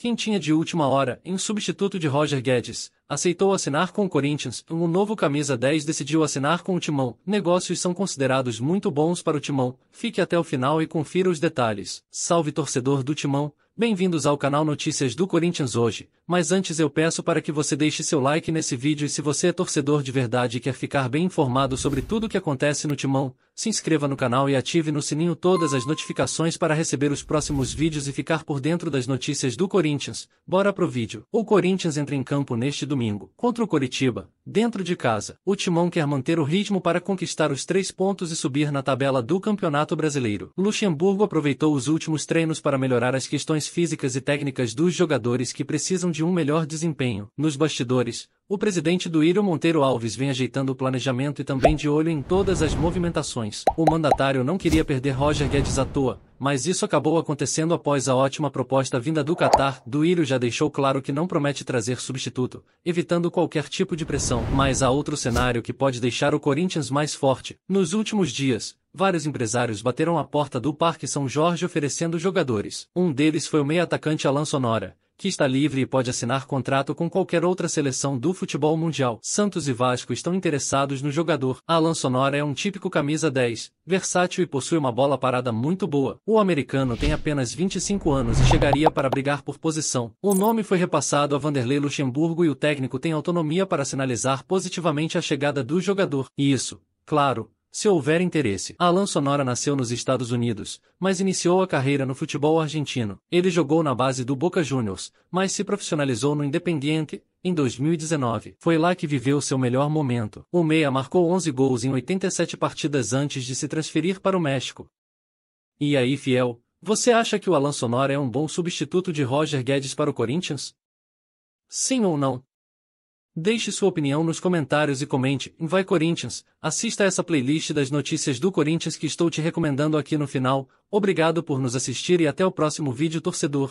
quem tinha de última hora, em substituto de Roger Guedes, aceitou assinar com o Corinthians, um novo camisa 10 decidiu assinar com o Timão. Negócios são considerados muito bons para o Timão. Fique até o final e confira os detalhes. Salve torcedor do Timão, Bem-vindos ao canal Notícias do Corinthians hoje, mas antes eu peço para que você deixe seu like nesse vídeo e se você é torcedor de verdade e quer ficar bem informado sobre tudo o que acontece no Timão, se inscreva no canal e ative no sininho todas as notificações para receber os próximos vídeos e ficar por dentro das notícias do Corinthians. Bora pro vídeo. O Corinthians entra em campo neste domingo contra o Coritiba, Dentro de casa, o Timão quer manter o ritmo para conquistar os três pontos e subir na tabela do Campeonato Brasileiro. Luxemburgo aproveitou os últimos treinos para melhorar as questões físicas e técnicas dos jogadores que precisam de um melhor desempenho. Nos bastidores, o presidente do Írio Monteiro Alves vem ajeitando o planejamento e também de olho em todas as movimentações. O mandatário não queria perder Roger Guedes à toa, mas isso acabou acontecendo após a ótima proposta vinda do Catar. Do Írio já deixou claro que não promete trazer substituto, evitando qualquer tipo de pressão. Mas há outro cenário que pode deixar o Corinthians mais forte. Nos últimos dias, vários empresários bateram à porta do Parque São Jorge oferecendo jogadores. Um deles foi o meia-atacante Alan Sonora, que está livre e pode assinar contrato com qualquer outra seleção do futebol mundial. Santos e Vasco estão interessados no jogador. Alan Sonora é um típico camisa 10, versátil e possui uma bola parada muito boa. O americano tem apenas 25 anos e chegaria para brigar por posição. O nome foi repassado a Vanderlei Luxemburgo e o técnico tem autonomia para sinalizar positivamente a chegada do jogador. E isso, claro, se houver interesse. Alan Sonora nasceu nos Estados Unidos, mas iniciou a carreira no futebol argentino. Ele jogou na base do Boca Juniors, mas se profissionalizou no Independiente, em 2019. Foi lá que viveu seu melhor momento. O meia marcou 11 gols em 87 partidas antes de se transferir para o México. E aí, fiel, você acha que o Alan Sonora é um bom substituto de Roger Guedes para o Corinthians? Sim ou não? Deixe sua opinião nos comentários e comente Vai Corinthians, assista essa playlist das notícias do Corinthians que estou te recomendando aqui no final. Obrigado por nos assistir e até o próximo vídeo torcedor.